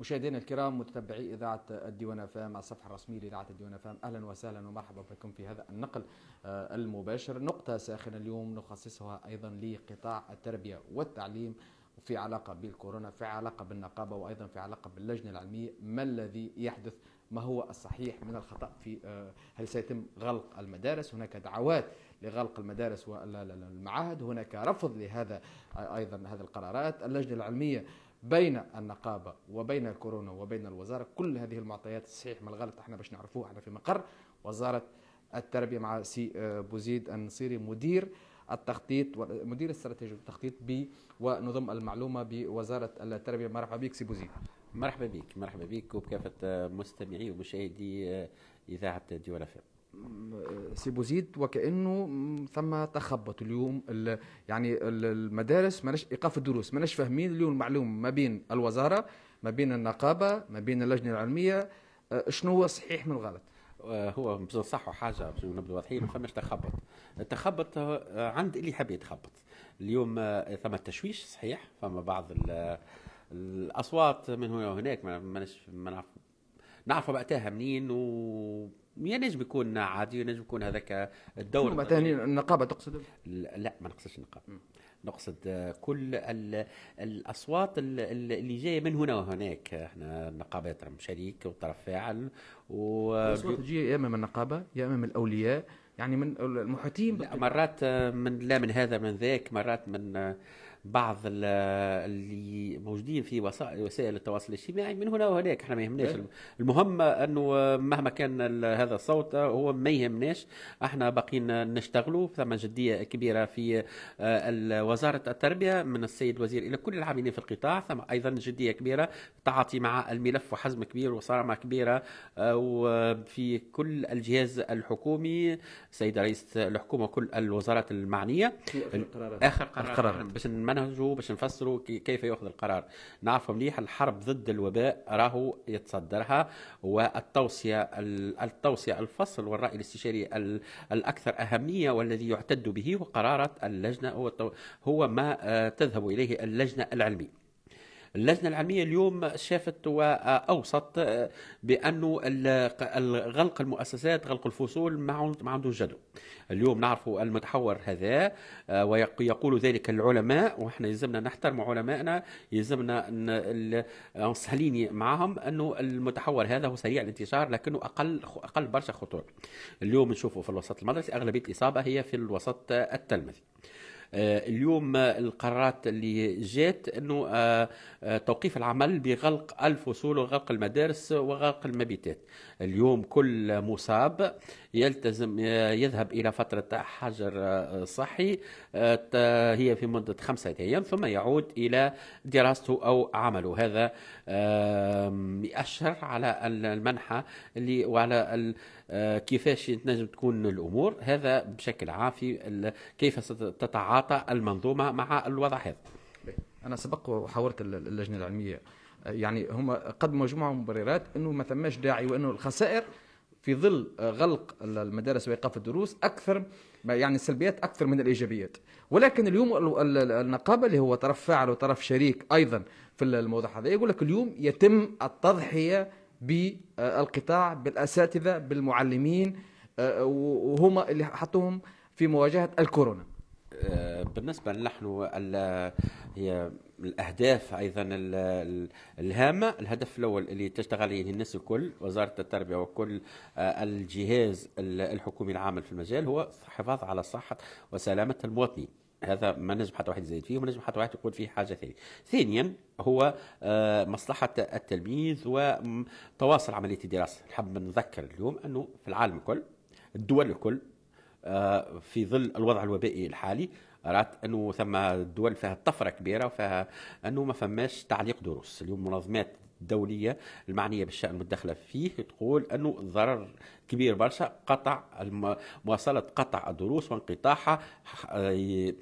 مشاهدينا الكرام متتبعي اذاعه الديوان فام على الصفحه الرسميه لاذاعه الديوان فام اهلا وسهلا ومرحبا بكم في هذا النقل آه، المباشر نقطه ساخنه اليوم نخصصها ايضا لقطاع التربيه والتعليم في علاقه بالكورونا في علاقه بالنقابه وايضا في علاقه باللجنه العلميه ما الذي يحدث ما هو الصحيح من الخطا في آه، هل سيتم غلق المدارس هناك دعوات لغلق المدارس والمعاهد هناك رفض لهذا آه، ايضا هذه القرارات اللجنه العلميه بين النقابه وبين الكورونا وبين الوزاره كل هذه المعطيات الصحيح ما الغلط احنا باش نعرفوه احنا في مقر وزاره التربيه مع سي آه، بوزيد النصيري مدير التخطيط مدير استراتيجي التخطيط ب ونظم المعلومه بوزاره التربيه مرحبا بك سي بوزيد مرحبا بك مرحبا بك وبكافه مستمعي ومشاهدي آه، اذاعه ديوان فيلم سي بوزيد وكانه ثم تخبط اليوم يعني المدارس ماناش ايقاف الدروس ماناش فاهمين اليوم المعلوم ما بين الوزاره ما بين النقابه ما بين اللجنه العلميه آه، شنو هو صحيح من غلط آه، هو باش حاجه باش نبدو واضحين ما فماش تخبط التخبط آه، عند اللي حاب يتخبط اليوم ثم التشويش صحيح فما بعض الاصوات من هنا وهناك ما نعرف نعرف نعرفوا وقتها منين و ينجم يكون عادي ينجم يكون هذاك الدور مثلا النقابه تقصد لا ما نقصدش النقابه نقصد كل الاصوات اللي جايه من هنا وهناك احنا النقابه شريك وطرف فاعل و الاصوات تجي يا اما من النقابه يا اما من الاولياء يعني من المحيطين مرات من لا من هذا من ذاك مرات من بعض اللي موجودين في وسائل التواصل الاجتماعي من هنا وهناك احنا ما يهمناش إيه. المهم انه مهما كان هذا الصوت هو ما يهمناش احنا باقيين نشتغلوا ثم جديه كبيره في آه، وزاره التربيه من السيد وزير الى كل العاملين في القطاع ثم ايضا جديه كبيره تعاطي مع الملف وحزم كبير وصرامه كبيره آه، وفي كل الجهاز الحكومي سيد رئيس الحكومه وكل الوزارات المعنيه اخر قرار, آخر قرار. باش منهجه باش نفسروا كيف ياخذ القرار نعرفوا مليح الحرب ضد الوباء راهو يتصدرها والتوصيه التوصيه الفصل والراي الاستشاري الاكثر اهميه والذي يعتد به وقرارات اللجنه هو هو ما آه، تذهب اليه اللجنه العلميه اللجنة العلمية اليوم شافت وأوصت آه، بأنه غلق المؤسسات غلق الفصول ما عنده جدوى اليوم نعرفوا المتحور هذا آه، ويقول ذلك العلماء وإحنا يلزمنا نحترم علمائنا يلزمنا نسهلين معهم أنه المتحور هذا هو سريع الانتشار لكنه أقل أقل برشا خطورة اليوم نشوفوا في الوسط المدرسي أغلبية الإصابة هي في الوسط آه، التلمذي آه، اليوم القرارات اللي جات انه آه، آه، توقيف العمل بغلق الفصول وغلق المدارس وغلق المبيتات اليوم كل مصاب يلتزم يذهب إلى فترة حجر آه، صحي آه، هي في مدة خمسة أيام ثم يعود إلى دراسته أو عمله هذا يأشر على المنحة اللي وعلى آه، كيفاش تنجم تكون الأمور هذا بشكل عام في كيف ستتعاطى المنظومة مع الوضع هذا أنا سبق وحاورت اللجنة العلمية يعني هم قدموا مجموعه مبررات انه ما ثماش داعي وانه الخسائر في ظل آه، غلق المدارس وايقاف الدروس اكثر يعني السلبيات اكثر من الايجابيات ولكن اليوم النقابه اللي هو طرف فاعل وطرف شريك ايضا في الموضوع هذا يقول لك اليوم يتم التضحيه بالقطاع آه، بالاساتذه بالمعلمين آه، وهم اللي حطوهم في مواجهه الكورونا آه، بالنسبه نحن هي الاهداف ايضا الهامه الهدف الاول اللي تشتغل عليه الناس الكل وزاره التربيه وكل آه، الجهاز الحكومي العامل في المجال هو الحفاظ على صحه وسلامه المواطنين هذا ما نجم حتى واحد يزيد فيه وما نجم حتى واحد يقول فيه حاجه ثانيه. ثانيا هو آه، مصلحه التلميذ وتواصل عمليه الدراسه، نحب نذكر اليوم انه في العالم الكل الدول الكل آه، في ظل الوضع الوبائي الحالي رات انه ثم دول فيها طفره كبيره وفيها انه ما فماش تعليق دروس اليوم منظمات الدولية المعنية بالشأن المتدخلة فيه تقول أنه ضرر كبير برشا قطع مواصلة قطع الدروس وانقطاعها آه،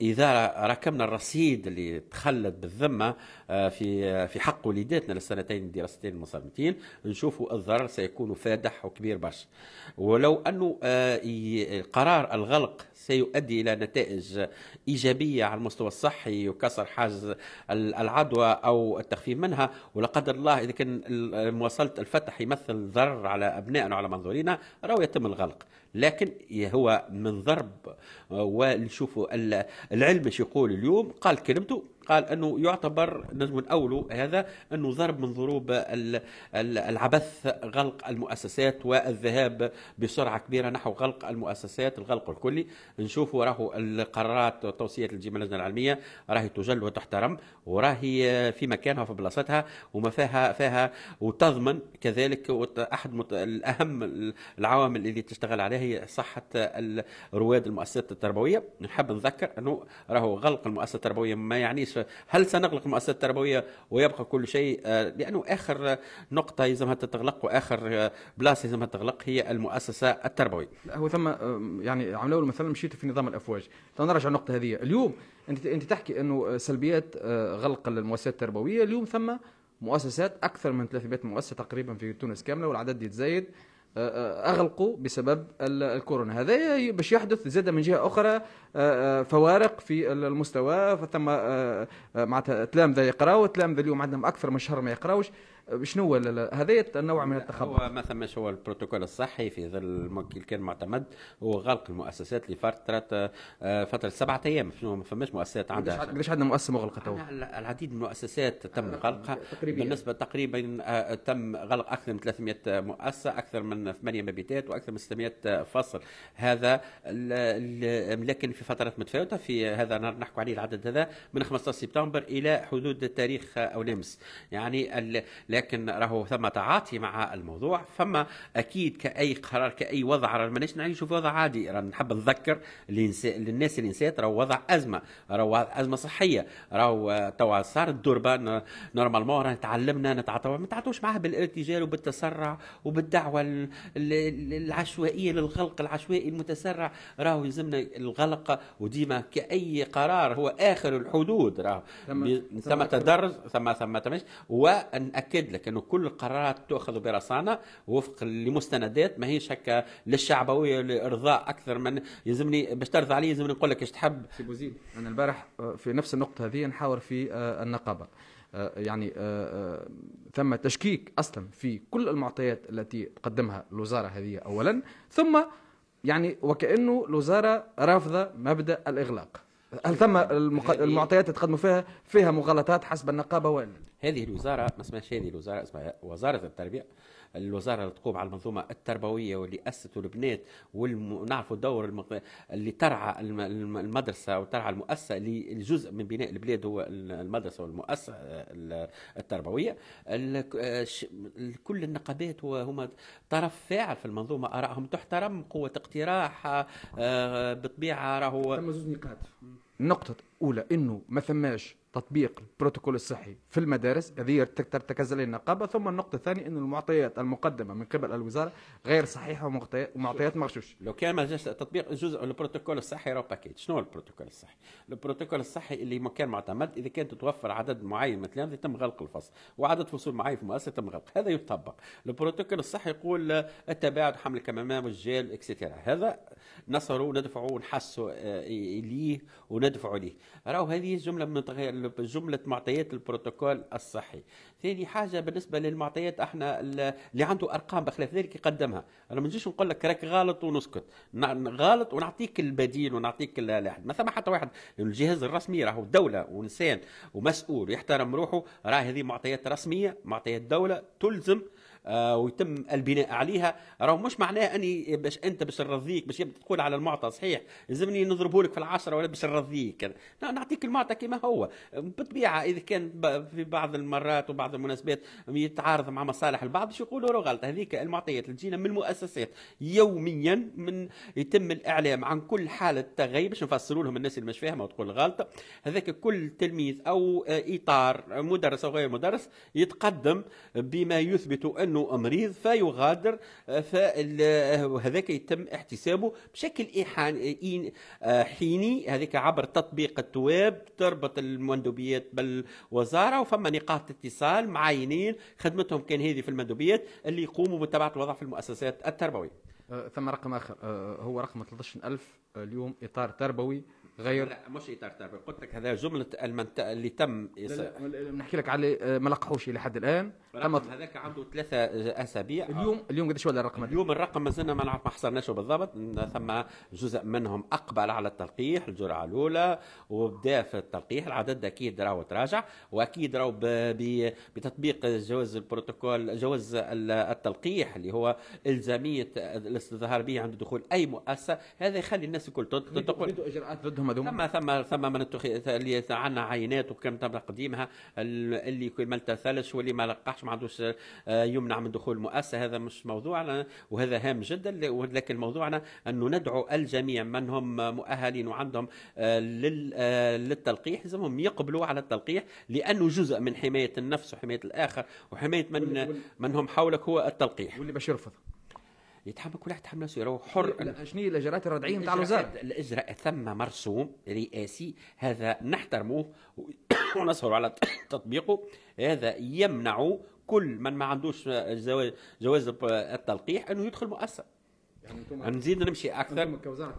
اذا ركبنا الرصيد اللي تخلد بالذمه آه، في آه، في حق وليداتنا للسنتين الدراستين المصامتين نشوفوا الضرر سيكون فادح وكبير برشا ولو انه آه، قرار الغلق سيؤدي الى نتائج ايجابيه على المستوى الصحي وكسر حاجز العدوى او التخفيف منها ولا قدر الله اذا كان مواصله الفتح يمثل ضرر على ابنائنا وعلى منظورينا راهو يتم الغلق لكن هو من ضرب ونشوفوا العلم ايش يقول اليوم قال كلمته قال انه يعتبر نجم الاول هذا انه ضرب من ضروب العبث غلق المؤسسات والذهاب بسرعه كبيره نحو غلق المؤسسات الغلق الكلي نشوفوا راهو القرارات توصيات الجمعيه اللجنه العلميه راهي تجل وتحترم وراهي في مكانها وفي بلاصتها وما فيها فيها وتضمن كذلك احد الاهم العوامل اللي تشتغل عليها هي صحه رواد المؤسسات التربويه نحب نذكر انه راهو غلق المؤسسه التربويه ما يعنيش ليش هل سنغلق المؤسسات التربويه ويبقى كل شيء آه، لانه اخر نقطه يلزمها تتغلق واخر آه، بلاصه يلزمها تغلق هي المؤسسه التربويه هو ثم آه، يعني عملوا مثلا مشيت في نظام الافواج نرجع النقطه هذه اليوم انت انت تحكي انه سلبيات غلق المؤسسات التربويه اليوم ثم مؤسسات اكثر من 300 مؤسسه تقريبا في تونس كامله والعدد يتزايد اغلقوا بسبب الكورونا هذا باش يحدث زاد من جهه اخرى آه، آه، فوارق في المستوى فثم آه، معناتها تلامذه يقراو تلامذه اليوم عندهم اكثر من شهر ما يقراوش شنو هذا النوع من التخبط هو ما مش هو البروتوكول الصحي في ظل كان معتمد هو غلق المؤسسات لفتره آه، فتره سبعة ايام ما فماش مؤسسات عندها قداش عندنا مؤسسه مغلقه تو؟ العديد من المؤسسات تم آه، غلقها بالنسبه تقريبا آه، تم غلق اكثر من 300 مؤسسه اكثر من 8 مبيتات واكثر من 600 فصل هذا لكن في فترات متفاوته في هذا نحكوا عليه العدد هذا من 15 سبتمبر الى حدود تاريخ او لمس يعني لكن راهو ثم تعاطي مع الموضوع فما اكيد كاي قرار كاي وضع رانا ماناش نعيشوا في وضع عادي راه نحب نذكر للناس اللي نسيت راهو وضع ازمه راهو ازمه صحيه راهو توا صارت الدربه نورمالمون راه تعلمنا نتعاطوا ما تعاطوش معاه بالارتجال وبالتسرع وبالدعوه العشوائيه للغلق العشوائي المتسرع راهو يلزمنا الغلق وديما كاي قرار هو اخر الحدود راهو ثم تدرج ثم ثم تمش ونأكد ناكد لكنه كل القرارات تؤخذ برصانه وفق لمستندات ماهيش هكا للشعبويه لارضاء اكثر من يلزمني باش ترضى علي يلزمني نقول لك ايش تحب سي بوزيد انا البارح آه، في نفس النقطه هذه نحاور في آه، النقابه آه، يعني ثم تشكيك اصلا في كل المعطيات التي تقدمها الوزاره هذه اولا ثم يعني وكانه الوزاره رافضه مبدا الاغلاق هل ثم المعطيات اللي تقدموا فيها فيها مغالطات حسب النقابه ولا هذه الوزاره ما اسمهاش هذه الوزاره اسمها وزاره التربيه الوزاره اللي تقوم على المنظومه التربويه واللي اسسته البنات ونعرفوا دور المق... اللي ترعى المدرسه وترعى المؤسسه اللي جزء من بناء البلاد هو المدرسه والمؤسسه التربويه كل النقابات وهما طرف فاعل في المنظومه ارائهم تحترم قوه اقتراح آه، بطبيعه راهو ثم نقاط نقطه الاولى انه ما ثماش تطبيق البروتوكول الصحي في المدارس هذه ترتكز عليه النقابه ثم النقطه الثانيه ان المعطيات المقدمه من قبل الوزاره غير صحيحه ومعطيات مغشوش لو كان ما جاش تطبيق جزء البروتوكول الصحي راه باكيت شنو البروتوكول الصحي البروتوكول الصحي اللي كان معتمد اذا كانت تتوفر عدد معين مثلا يتم غلق الفصل وعدد فصول معين في مؤسسه يتم غلق هذا يطبق البروتوكول الصحي يقول التباعد حمل الكمامات والجيل اكسترا هذا نصروا وندفعوا ونحسوا آه، اليه وندفعوا ليه راهو هذه جمله من جمله معطيات البروتوكول الصحي ثاني حاجه بالنسبه للمعطيات احنا اللي عنده ارقام بخلاف ذلك يقدمها انا ما نجيش نقول لك راك غلط ونسكت غلط ونعطيك البديل ونعطيك ما ثم حتى واحد الجهاز الرسمي راهو دوله وانسان ومسؤول يحترم روحه راه هذه معطيات رسميه معطيات دوله تلزم آه، ويتم البناء عليها راه مش معناه اني باش انت باش نرضيك باش تقول على المعطى صحيح لازمني نضربه لك في العشره ولا باش نرضيك نعطيك المعطى كما هو بالطبيعه اذا كان في بعض المرات وبعض المناسبات يتعارض مع مصالح البعض باش يقولوا راه غلط هذيك المعطيات اللي تجينا من المؤسسات يوميا من يتم الاعلام عن كل حاله تغيب باش نفسروا لهم الناس اللي مش فاهمه وتقول غلط هذاك كل تلميذ او اطار مدرس او غير مدرس يتقدم بما يثبت انه انه مريض فيغادر آه، فهذاك آه، يتم احتسابه بشكل آه، حيني هذاك عبر تطبيق التواب تربط المندوبيات بالوزاره وفما نقاط اتصال معينين خدمتهم كان هذه في المندوبيات اللي يقوموا بمتابعه الوضع في المؤسسات التربويه ثم رقم اخر هو رقم 13000 اليوم اطار تربوي غير لا مش اطار تربوي قلت لك هذا جمله المنت... اللي تم نحكي لك عليه آه، ما لقحوش الى حد الان تم هذاك عنده ثلاثه آه، اسابيع اليوم اليوم قداش ولا الرقم اليوم الرقم مازلنا ما نعرف ما حصلناش بالضبط ثم جزء منهم اقبل على التلقيح الجرعه الاولى وبدا في التلقيح العدد اكيد راهو تراجع واكيد راهو بتطبيق جواز البروتوكول جواز التلقيح اللي هو الزاميه الاستظهار به عند دخول اي مؤسسه هذا يخلي الناس الناس الكل تقول اجراءات ضدهم هذوما ثم ثم ثم من اللي عندنا عينات وكم تم تقديمها اللي ما امتثلش واللي ما لقحش ما عندوش آه، يمنع من دخول المؤسسه هذا مش موضوعنا وهذا هام جدا ولكن موضوعنا انه ندعو الجميع من هم مؤهلين وعندهم آه، آه، للتلقيح لازمهم يقبلوا على التلقيح لانه جزء من حمايه النفس وحمايه الاخر وحمايه من من هم حولك هو التلقيح واللي باش يرفض يتحمل كل واحد يتحمل نفسه يروح حر شنو هي الاجراءات الردعيه نتاع الوزاره؟ الاجراء ثم مرسوم رئاسي هذا نحترموه ونسهر على تطبيقه هذا يمنع كل من ما عندوش جواز جواز التلقيح انه يدخل مؤسسه يعني نزيد نمشي اكثر كوزاره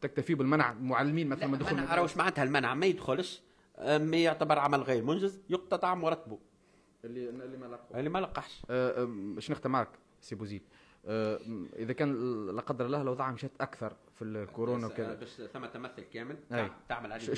تكتفي بالمنع المعلمين مثلا ما دخول انا واش معناتها المنع ما يدخلش ما يعتبر عمل غير منجز يقتطع مرتبه اللي اللي ما لقحش اللي ما لقحش باش أه، نختم معك سي بوزيد آه، اذا كان لا قدر الله الاوضاع مشات اكثر في الكورونا آه، وكذا باش ثم تمثل كامل أي. تعمل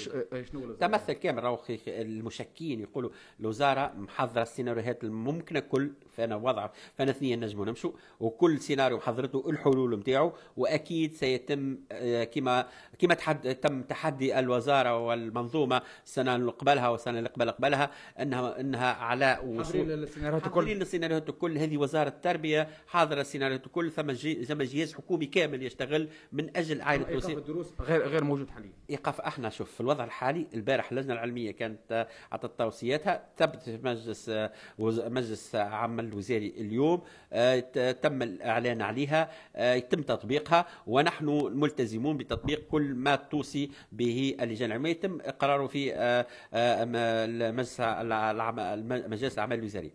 شنو تمثل كامل راهو المشكين يقولوا الوزاره محضره السيناريوهات الممكنه كل فانا وضع فانا اثنين نجموا نمشوا وكل سيناريو حضرته الحلول نتاعو واكيد سيتم آه، كما كما تحد تم تحدي الوزاره والمنظومه السنه اللي قبلها والسنه اللي قبل قبلها انها انها على وصول حاضرين السيناريوهات الكل السيناريوهات الكل هذه وزاره التربيه حاضره السيناريوهات معناته كل ثم ثم جهاز حكومي كامل يشتغل من اجل عائله اعاده ايقاف الدروس غير غير موجود حاليا ايقاف احنا شوف في الوضع الحالي البارح اللجنه العلميه كانت اعطت توصياتها تبت في مجلس مجلس عام الوزاري اليوم آه، تم الاعلان عليها آه، يتم تطبيقها ونحن ملتزمون بتطبيق كل ما توصي به اللجان العلميه يتم اقراره في آه، مجلس العمل الوزاري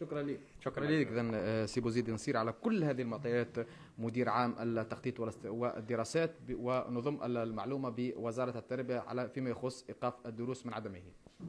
شكرا لك شكرا لك اذا آه، سي بوزيد نصير على كل هذه المعطيات مدير عام التخطيط والدراسات ونظم المعلومه بوزاره التربيه على فيما يخص ايقاف الدروس من عدمه